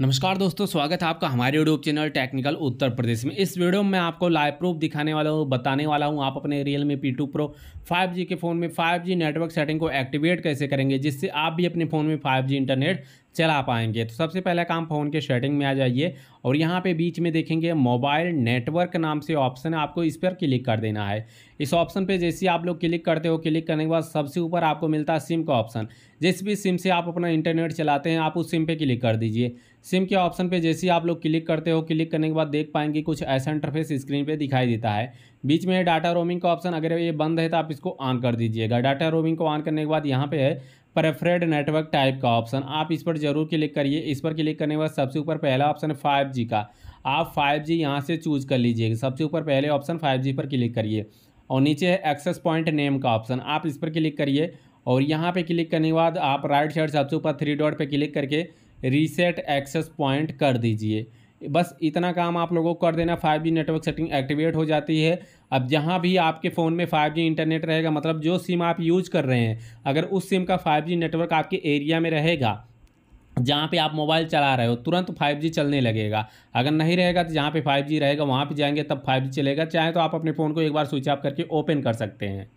नमस्कार दोस्तों स्वागत है आपका हमारे YouTube channel technical Uttar Pradesh में इस वीडियो में आपको लाइव प्रूफ दिखाने वाला हूँ बताने वाला हूँ आप अपने Realme P two pro five के फ़ोन में 5G नेटवर्क सेटिंग को एक्टिवेट कैसे करेंगे जिससे आप भी अपने फ़ोन में 5G इंटरनेट चला पाएंगे तो सबसे पहला काम फ़ोन के सेटिंग में आ जाइए और यहाँ पे बीच में देखेंगे मोबाइल नेटवर्क नाम से ऑप्शन है आपको इस पर क्लिक कर देना है इस ऑप्शन पे जैसे आप लोग क्लिक करते हो क्लिक करने के बाद सबसे ऊपर आपको मिलता है सिम का ऑप्शन जिस भी सिम से आप अपना इंटरनेट चलाते हैं आप उस सिम पे क्लिक कर दीजिए सिम के ऑप्शन पे जैसे ही आप लोग क्लिक करते हो क्लिक करने के बाद देख पाएंगे कुछ ऐसा इंटरफेस स्क्रीन पे दिखाई देता है बीच में डाटा रोमिंग का ऑप्शन अगर ये बंद है तो आप इसको ऑन कर दीजिएगा डाटा रोमिंग को ऑन करने के बाद यहाँ पे है प्रेफरेड नेटवर्क टाइप का ऑप्शन आप इस पर जरूर क्लिक करिए इस पर क्लिक करने के बाद सबसे ऊपर पहला ऑप्शन है फाइव जी का आप फाइव जी यहाँ से चूज कर लीजिएगा सबसे ऊपर पहले ऑप्शन फाइव जी पर क्लिक करिए और नीचे है एक्सेस पॉइंट नेम का ऑप्शन आप इस पर क्लिक करिए और यहाँ पे क्लिक करने के बाद आप राइट साइड सबसे ऊपर थ्री डॉट पे क्लिक करके रीसेट एक्सेस पॉइंट कर दीजिए बस इतना काम आप लोगों को कर देना five G network setting activate हो जाती है अब जहाँ भी आपके फ़ोन में फाइव जी इंटरनेट रहेगा मतलब जो सिम आप यूज़ कर रहे हैं अगर उस सिम का फाइव जी नेटवर्क आपके एरिया में रहेगा जहाँ पे आप मोबाइल चला रहे हो तुरंत 5G चलने लगेगा अगर नहीं रहेगा तो जहाँ पे 5G रहेगा वहाँ पे जाएंगे तब 5G चलेगा चाहे तो आप अपने फ़ोन को एक बार स्विच ऑफ करके ओपन कर सकते हैं